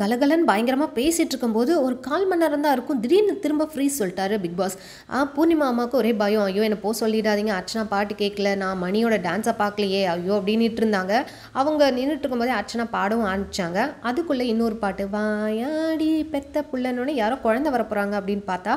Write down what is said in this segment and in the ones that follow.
கலகலன் பயங்கரமாக பேசிகிட்டு இருக்கும்போது ஒரு கால் மணி நேரம் தான் இருக்கும் திடீர்னு திரும்ப ஃப்ரீ சொல்லிட்டாரு பிக் பாஸ் பூர்ணிமா அம்மாவுக்கு ஒரே பயம் ஐயோ என்னை போக சொல்லிடாதீங்க அர்ச்சனா பாட்டு கேட்கல நான் மணியோட டான்ஸை பார்க்கலையே ஐயோ அப்படின்ட்டு இருந்தாங்க அவங்க நின்றுட்டு இருக்கும்போதே அர்ச்சனா பாடவும் ஆரம்பித்தாங்க அதுக்குள்ளே இன்னொரு பாட்டு வாயாடி பெத்த புள்ளன்னு யாரோ குழந்த வர போகிறாங்க அப்படின்னு பார்த்தா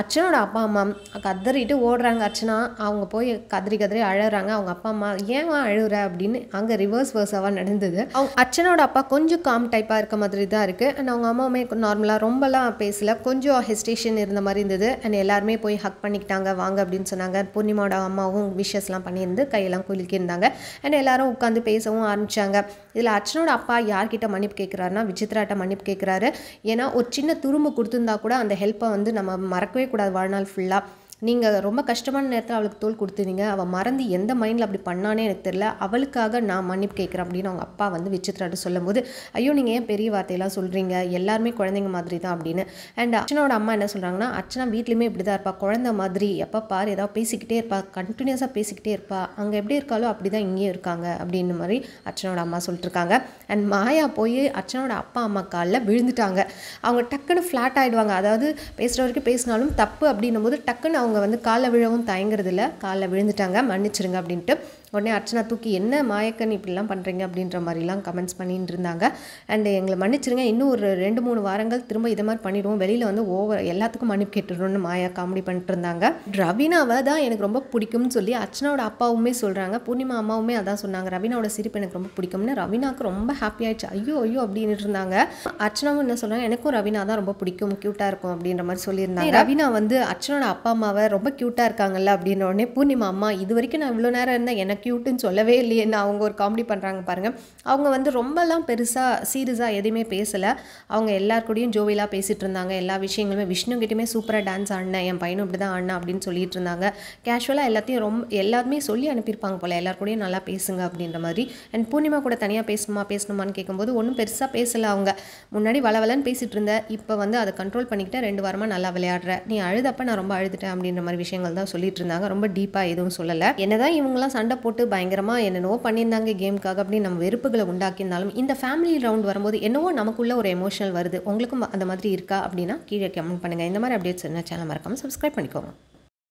அர்ச்சனோட அப்பா அம்மா கதறிட்டு ஓடுறாங்க அர்ச்சனா அவங்க போய் கதறி கதறி அழகிறாங்க அவங்க அப்பா அம்மா ஏன் அழுகுற அப்படின்னு அங்கே ரிவர்ஸ் வேர்ஸாவாக நடந்தது அவங்க அர்ச்சனோட அப்பா கொஞ்சம் காம் டைப்பாக இருக்க மாதிரி தான் இருக்குது அண்ட் அவங்க அம்மாவுமே நார்மலாக ரொம்பலாம் பேசல கொஞ்சம் ஹெஸ்டேஷன் இருந்த மாதிரி இருந்தது அண்ட் எல்லாருமே போய் ஹக் பண்ணிக்கிட்டாங்க வாங்க அப்படின்னு சொன்னாங்க பூர்ணிமாவோட அம்மாவும் விஷஸ்லாம் பண்ணியிருந்து கையெல்லாம் குலுக்கியிருந்தாங்க அண்ட் எல்லாரும் உட்காந்து பேசவும் ஆரம்பித்தாங்க இதில் அர்ச்சனோட அப்பா யார்கிட்ட மன்னிப்பு கேட்குறாருனா விசித்ராட்ட மன்னிப்பு கேட்குறாரு ஏன்னா ஒரு சின்ன துரும்பு கொடுத்துருந்தா கூட அந்த ஹெல்ப்பை வந்து நம்ம மறக்க கூடாது வாழ்நாள் ஃபுல்லாக நீங்கள் ரொம்ப கஷ்டமான நேரத்தில் அவளுக்கு தோல் கொடுத்துருந்தீங்க அவள் மறந்து எந்த மைண்டில் அப்படி பண்ணானே எனக்கு தெரில அவளுக்காக நான் மன்னிப்பு கேட்குறேன் அப்படின்னு அவங்க அப்பா வந்து விசித்ராட்டு சொல்லும் போது ஐயோ நீங்கள் ஏன் பெரிய வார்த்தையெல்லாம் சொல்கிறீங்க எல்லாருமே குழந்தைங்க மாதிரி தான் அப்படின்னு அண்ட் அச்சனோட அம்மா என்ன சொல்கிறாங்கன்னா அச்சனா வீட்லேயுமே இப்படி தான் இருப்பா குழந்த மாதிரி எப்போ பார் ஏதாவது பேசிக்கிட்டே இருப்பா கண்டினியூஸாக பேசிக்கிட்டே இருப்பா அங்கே எப்படி இருக்காலோ அப்படி தான் இங்கேயும் இருக்காங்க அப்படின்னு மாதிரி அச்சனோட அம்மா சொல்லிட்டுருக்காங்க அண்ட் மாயா போய் அச்சனோட அப்பா அம்மா காலில் விழுந்துட்டாங்க அவங்க டக்குன்னு ஃப்ளாட் ஆகிடுவாங்க அதாவது பேசுகிற வரைக்கும் பேசினாலும் தப்பு அப்படின்னும் போது டக்குன்னு அவங்க அவங்க வந்து காலைல விழவும் தயங்குறதில்ல காலை விழுந்துட்டாங்க மன்னிச்சிருங்க அப்படின்ட்டு உடனே அர்ச்சனா தூக்கி என்ன மாயக்கன் இப்படிலாம் பண்ணுறீங்க அப்படின்ற மாதிரிலாம் கமெண்ட்ஸ் பண்ணிட்டு இருந்தாங்க அண்ட் எங்களை மன்னிச்சிருங்க இன்னும் ஒரு ரெண்டு மூணு வாரங்கள் திரும்ப இதை மாதிரி பண்ணிவிடுவோம் வெளியில் வந்து ஓவர் எல்லாத்துக்கும் மன்னிப்பு கேட்டுடணும்னு மாயா காமெடி பண்ணிட்டு இருந்தாங்க ரவீனாவை தான் எனக்கு ரொம்ப பிடிக்கும்னு சொல்லி அர்ச்சனாவோட அப்பாவுமே சொல்கிறாங்க பூர்ணிமா அம்மாவுமே அதான் சொன்னாங்க ரவீனாவோட சிரிப்பு எனக்கு ரொம்ப பிடிக்கும்னு ரவீனாவுக்கு ரொம்ப ஹாப்பி ஆயிடுச்சு ஐயோ ஐயோ அப்படின்னு இருந்தாங்க அர்ச்சனாவும் என்ன சொல்கிறாங்க எனக்கும் ரவீனா தான் ரொம்ப பிடிக்கும் க்யூட்டாக இருக்கும் அப்படின்ற மாதிரி சொல்லியிருந்தாங்க ரவீனா வந்து அர்ச்சனோட அப்பா அம்மாவை ரொம்ப க்யூட்டாக இருக்காங்கல்ல அப்படின்ன உடனே பூர்ணிமா அம்மா இது வரைக்கும் நான் இவ்வளோ நேரம் இருந்தேன் எனக்கு க்யூட்டுன்னு சொல்லவே இல்லையே நான் அவங்க ஒரு காமெடி பண்ணுறாங்க பாருங்கள் அவங்க வந்து ரொம்பலாம் பெருசாக சீரியஸாக எதுவுமே பேசலை அவங்க எல்லார் கூடயும் ஜோவிலாக பேசிகிட்டு இருந்தாங்க எல்லா விஷயங்களுமே விஷ்ணுகிட்டையுமே சூப்பராக டான்ஸ் ஆடினேன் என் பையனும் இப்படி தான் ஆடினேன் அப்படின்னு சொல்லிட்டு இருந்தாங்க கேஷுவலாக எல்லாத்தையும் ரொம்ப எல்லாருமே சொல்லி அனுப்பியிருப்பாங்க போல் எல்லார் கூடயும் நல்லா பேசுங்க அப்படின்ற மாதிரி அண்ட் பூர்ணிமா கூட தனியாக பேசணுமா பேசணுமான்னு கேட்கும்போது ஒன்றும் பெருசாக பேசலை அவங்க முன்னாடி வளவலன்னு பேசிகிட்டு இருந்தேன் இப்போ வந்து அதை கண்ட்ரோல் பண்ணிக்கிட்டேன் ரெண்டு வாரமாக நல்லா விளையாடுற நீ அழுதப்ப நான் ரொம்ப அழுதுட்டேன் அப்படின்னு அப்படின்ற மாதிரி விஷயங்கள் தான் சொல்லிட்டு இருந்தாங்க ரொம்ப டீப்பாக எதுவும் சொல்லலை என்னதான் இவங்கெல்லாம் சண்டை போட்டு பயங்கரமாக என்னென்னவோ பண்ணியிருந்தாங்க கேமுக்காக அப்படின்னு நம்ம வெறுப்புகளை உண்டாக்கியிருந்தாலும் இந்த ஃபேமிலி ரவுண்ட் வரும்போது என்னவோ நமக்குள்ள ஒரு எமோஷனல் வருது உங்களுக்கும் அந்த மாதிரி இருக்கா அப்படின்னா கீழே கமெண்ட் பண்ணுங்கள் இந்த மாதிரி அப்டேட்ஸ் என்ன சேனல் மறக்காமல் சப்ஸ்கிரைப் பண்ணிக்கோங்க